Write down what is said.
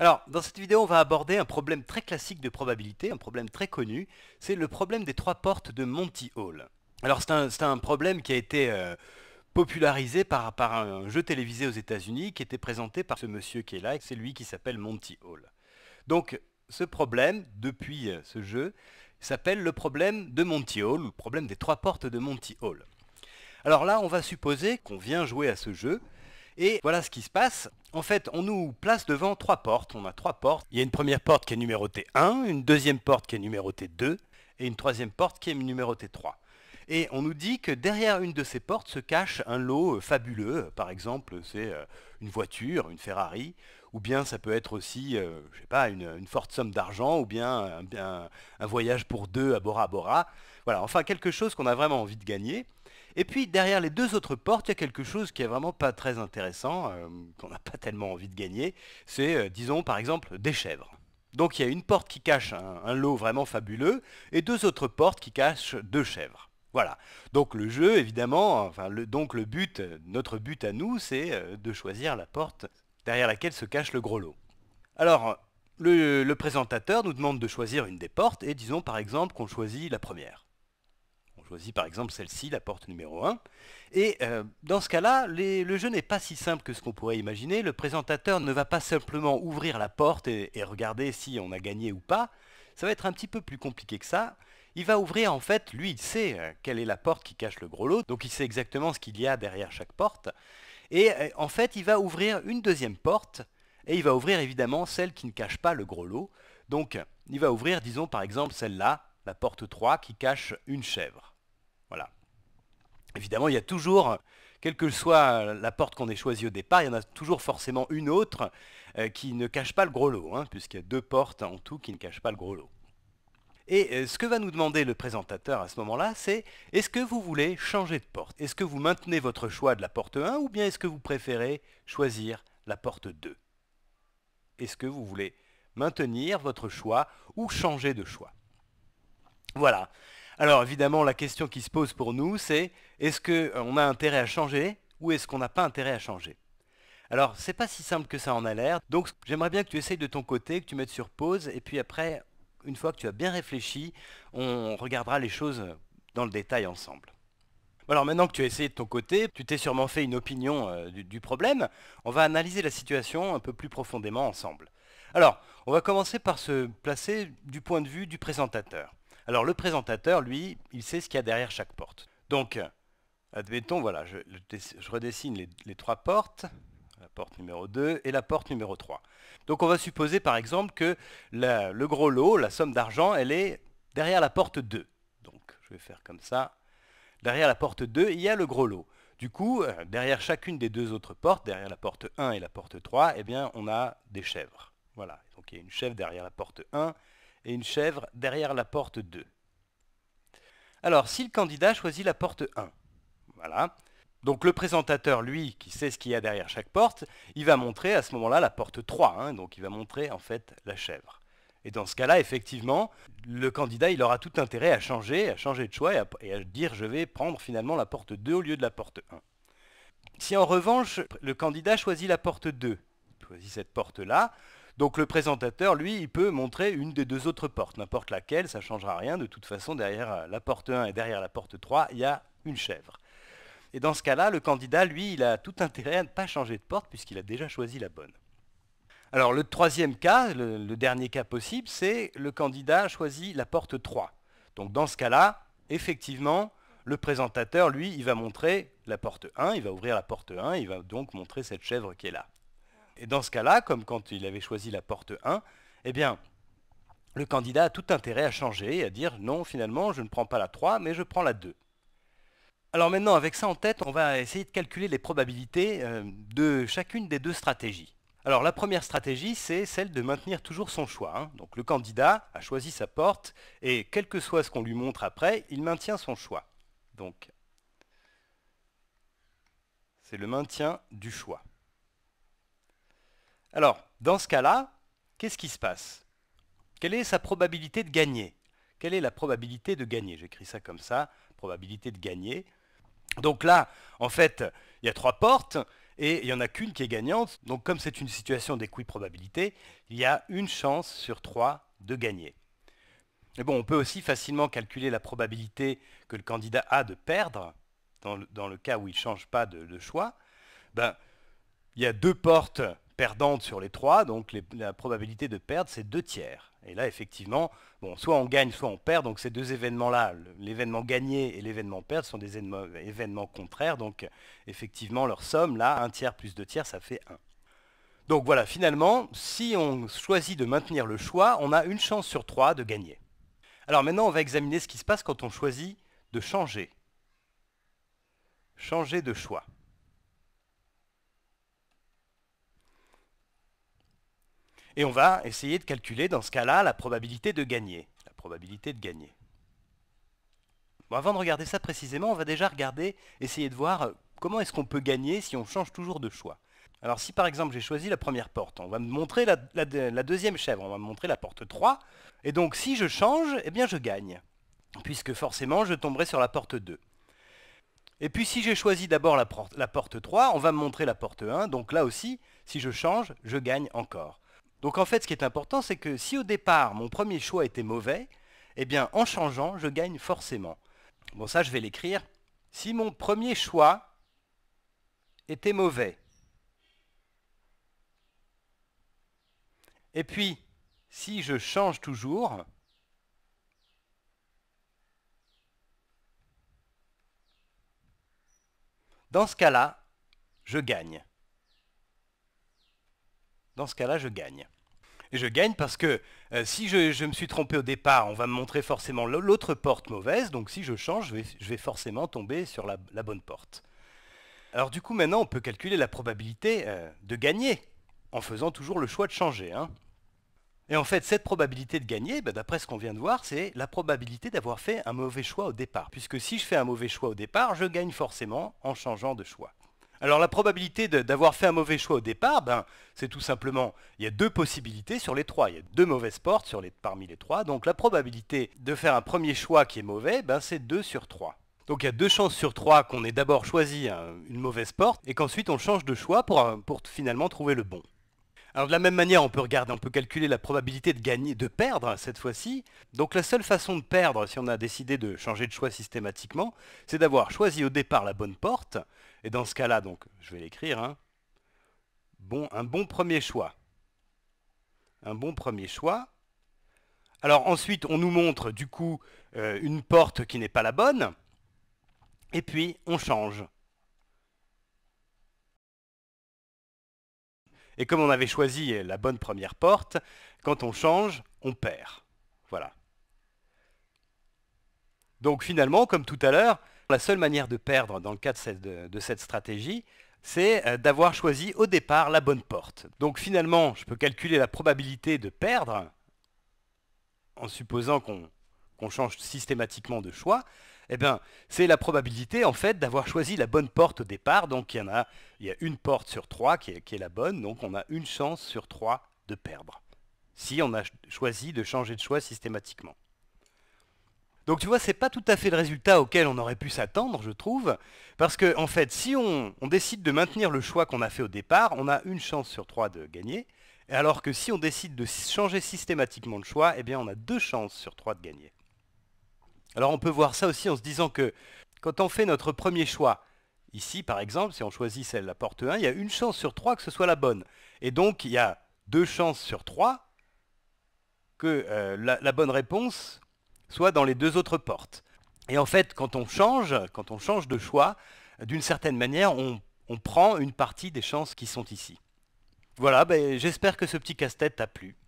Alors, dans cette vidéo, on va aborder un problème très classique de probabilité, un problème très connu, c'est le problème des trois portes de Monty Hall. Alors, c'est un, problème qui a été euh, popularisé par, un jeu télévisé aux États-Unis qui était présenté par ce monsieur qui est là, et c'est lui qui s'appelle Monty Hall. Donc, ce problème, depuis euh, ce jeu, s'appelle le problème de Monty Hall, ou le problème des trois portes de Monty Hall. Alors là, on va supposer qu'on vient jouer à ce jeu, et voilà ce qui se passe. En fait, on nous place devant trois portes. On a trois portes. Il y a une première porte qui est numérotée 1, une deuxième porte qui est numérotée 2 et une troisième porte qui est numérotée 3. Et on nous dit que derrière une de ces portes se cache un lot euh, fabuleux. Euh, par exemple, c'est euh, une voiture, une Ferrari, ou bien ça peut être aussi, je sais pas, une, forte somme d'argent, ou bien un, un, voyage pour deux à Bora Bora. Voilà, enfin quelque chose qu'on a vraiment envie de gagner. Et puis derrière les deux autres portes, il y a quelque chose qui est vraiment pas très intéressant, euh, qu'on n'a pas tellement envie de gagner, c'est euh, disons par exemple des chèvres. Donc il y a une porte qui cache un, lot vraiment fabuleux et deux autres portes qui cachent deux chèvres. Voilà. Donc le jeu, évidemment, enfin le, donc le but, notre but à nous, c'est euh, de choisir la porte derrière laquelle se cache le gros lot. Alors, le présentateur nous demande de choisir une des portes et disons par exemple qu'on choisit la première choisis par exemple celle-ci, la porte numéro 1. Et euh, dans ce cas-là, le jeu n'est pas si simple que ce qu'on pourrait imaginer. Le présentateur ne va pas simplement ouvrir la porte et regarder si on a gagné ou pas. Ça va être un petit peu plus compliqué que ça. Il va ouvrir en fait, lui il sait euh, quelle est la porte qui cache le gros lot, donc il sait exactement ce qu'il y a derrière chaque porte. Et euh, en fait il va ouvrir une deuxième porte, et il va ouvrir évidemment celle qui ne cache pas le gros lot. Donc il va ouvrir disons par exemple celle-là, la porte 3 qui cache une chèvre. Voilà. Évidemment, il y a toujours, quelle que soit la porte qu'on ait choisie au départ, il y en a toujours forcément une autre euh, qui ne cache pas le gros lot, hein, puisqu'il y a deux portes en tout qui ne cachent pas le gros lot. Et euh, ce que va nous demander le présentateur à ce moment-là, c'est est-ce que vous voulez changer de porte Est-ce que vous maintenez votre choix de la porte 1 ou bien est-ce que vous préférez choisir la porte 2 Est-ce que vous voulez maintenir votre choix ou changer de choix Voilà. Alors évidemment, la question qui se pose pour nous, c'est est-ce qu'on euh, a intérêt à changer ou est-ce qu'on n'a pas intérêt à changer Alors c'est pas si simple que ça en alerte, donc j'aimerais bien que tu essayes de ton côté, que tu mettes sur pause, et puis après, une fois que tu as bien réfléchi, on regardera les choses dans le détail ensemble. Alors maintenant que tu as essayé de ton côté, tu t'es sûrement fait une opinion euh, du, problème, on va analyser la situation un peu plus profondément ensemble. Alors, on va commencer par se placer du point de vue du présentateur. Alors le présentateur, lui, il sait ce qu'il y a derrière chaque porte. Donc, admettons, voilà, je, redessine les, trois portes, la porte numéro 2 et la porte numéro 3. Donc on va supposer par exemple que le gros lot, la somme d'argent, elle est derrière la porte 2. Donc je vais faire comme ça. Derrière la porte 2, il y a le gros lot. Du coup, euh, derrière chacune des deux autres portes, derrière la porte 1 et la porte 3, eh bien, on a des chèvres. Voilà, donc il y a une chèvre derrière la porte 1 et une chèvre derrière la porte 2. Alors, si le candidat choisit la porte 1, voilà, donc le présentateur, lui, qui sait ce qu'il y a derrière chaque porte, il va montrer à ce moment-là la porte 3, hein. donc il va montrer en fait la chèvre. Et dans ce cas-là, effectivement, le candidat, il aura tout intérêt à changer, à changer de choix et à, dire je vais prendre finalement la porte 2 au lieu de la porte 1. Si en revanche, le candidat choisit la porte 2, choisit cette porte-là, donc le présentateur, lui, il peut montrer une des deux autres portes, n'importe laquelle, ça ne changera rien. De toute façon, derrière euh, la porte 1 et derrière la porte 3, il y a une chèvre. Et dans ce cas-là, le candidat, lui, il a tout intérêt à ne pas changer de porte puisqu'il a déjà choisi la bonne. Alors le troisième cas, le, dernier cas possible, c'est le candidat choisit la porte 3. Donc dans ce cas-là, effectivement, le présentateur, lui, il va montrer la porte 1, il va ouvrir la porte 1, il va donc montrer cette chèvre qui est là. Et dans ce cas-là, comme quand il avait choisi la porte 1, eh bien, le candidat a tout intérêt à changer à dire non, finalement, je ne prends pas la 3, mais je prends la 2. Alors maintenant, avec ça en tête, on va essayer de calculer les probabilités euh, de chacune des deux stratégies. Alors la première stratégie, c'est celle de maintenir toujours son choix. Hein. Donc le candidat a choisi sa porte et quel que soit ce qu'on lui montre après, il maintient son choix. Donc c'est le maintien du choix. Alors, dans ce cas-là, qu'est-ce qui se passe Quelle est sa probabilité de gagner Quelle est la probabilité de gagner J'écris ça comme ça, probabilité de gagner. Donc là, en fait, il y a trois portes et il n'y en a qu'une qui est gagnante. Donc comme c'est une situation d'équiprobabilité, il y a une chance sur trois de gagner. Mais bon, on peut aussi facilement calculer la probabilité que le candidat a de perdre, dans le, cas où il ne change pas de, choix. Ben, il y a deux portes perdante sur les trois, donc la probabilité de perdre, c'est deux tiers. Et là, effectivement, bon, soit on gagne, soit on perd. Donc ces deux événements-là, l'événement gagné et l'événement perdre, sont des événements contraires. Donc effectivement, leur somme, là, un tiers plus deux tiers, ça fait 1. Donc voilà, finalement, si on choisit de maintenir le choix, on a une chance sur trois de gagner. Alors maintenant, on va examiner ce qui se passe quand on choisit de changer. Changer de choix. Et on va essayer de calculer dans ce cas-là la probabilité de gagner. La probabilité de gagner. avant de regarder ça précisément, on va déjà regarder, essayer de voir euh, comment est-ce qu'on peut gagner si on change toujours de choix. Alors si par exemple j'ai choisi la première porte, on va me montrer la, deuxième chèvre, on va me montrer la porte 3. Et donc si je change, eh bien je gagne, puisque forcément je tomberai sur la porte 2. Et puis si j'ai choisi d'abord la, la porte 3, on va me montrer la porte 1, donc là aussi, si je change, je gagne encore. Donc en fait, ce qui est important, c'est que si au départ, mon premier choix était mauvais, eh bien, en changeant, je gagne forcément. Bon, ça, je vais l'écrire. Si mon premier choix était mauvais, et puis, si je change toujours, dans ce cas-là, je gagne. Dans ce cas-là, je gagne. Et je gagne parce que euh, si je, me suis trompé au départ, on va me montrer forcément l'autre porte mauvaise, donc si je change, je vais, forcément tomber sur la, bonne porte. Alors du coup, maintenant, on peut calculer la probabilité euh, de gagner, en faisant toujours le choix de changer. Hein. Et en fait, cette probabilité de gagner, bah, d'après ce qu'on vient de voir, c'est la probabilité d'avoir fait un mauvais choix au départ. Puisque si je fais un mauvais choix au départ, je gagne forcément en changeant de choix. Alors la probabilité d'avoir fait un mauvais choix au départ, ben, c'est tout simplement, il y a deux possibilités sur les trois. Il y a deux mauvaises portes parmi les trois. Donc la probabilité de faire un premier choix qui est mauvais, ben, c'est 2 sur 3. Donc il y a deux chances sur trois qu'on ait d'abord choisi une mauvaise porte et qu'ensuite on change de choix pour euh, finalement trouver le bon de la même manière, on peut regarder, on peut calculer la probabilité de gagner, de perdre hein, cette fois-ci. Donc la seule façon de perdre, si on a décidé de changer de choix systématiquement, c'est d'avoir choisi au départ la bonne porte. Et dans ce cas-là, donc je vais l'écrire, hein. bon, un bon premier choix. Un bon premier choix. Alors ensuite, on nous montre du coup euh, une porte qui n'est pas la bonne. Et puis, on change. Et comme on avait choisi la bonne première porte, quand on change, on perd. Voilà. Donc finalement, comme tout à l'heure, la seule manière de perdre dans le cadre de cette stratégie, c'est euh, d'avoir choisi au départ la bonne porte. Donc finalement, je peux calculer la probabilité de perdre en supposant qu'on change systématiquement de choix. Eh bien, c'est la probabilité en fait d'avoir choisi la bonne porte au départ. Donc il y en a, il une porte sur trois qui est, la bonne, donc on a une chance sur trois de perdre. Si on a choisi de changer de choix systématiquement. Donc tu vois, c'est pas tout à fait le résultat auquel on aurait pu s'attendre, je trouve, parce que en fait, si on, décide de maintenir le choix qu'on a fait au départ, on a une chance sur trois de gagner, alors que si on décide de changer systématiquement de choix, eh bien on a deux chances sur trois de gagner. Alors on peut voir ça aussi en se disant que quand on fait notre premier choix, ici par exemple, si on choisit celle, la porte 1, il y a une chance sur 3 que ce soit la bonne. Et donc il y a deux chances sur 3 que euh, la, bonne réponse soit dans les deux autres portes. Et en fait, quand on change, quand on change de choix, d'une certaine manière, on, prend une partie des chances qui sont ici. Voilà, ben, j'espère que ce petit casse-tête t'a plu.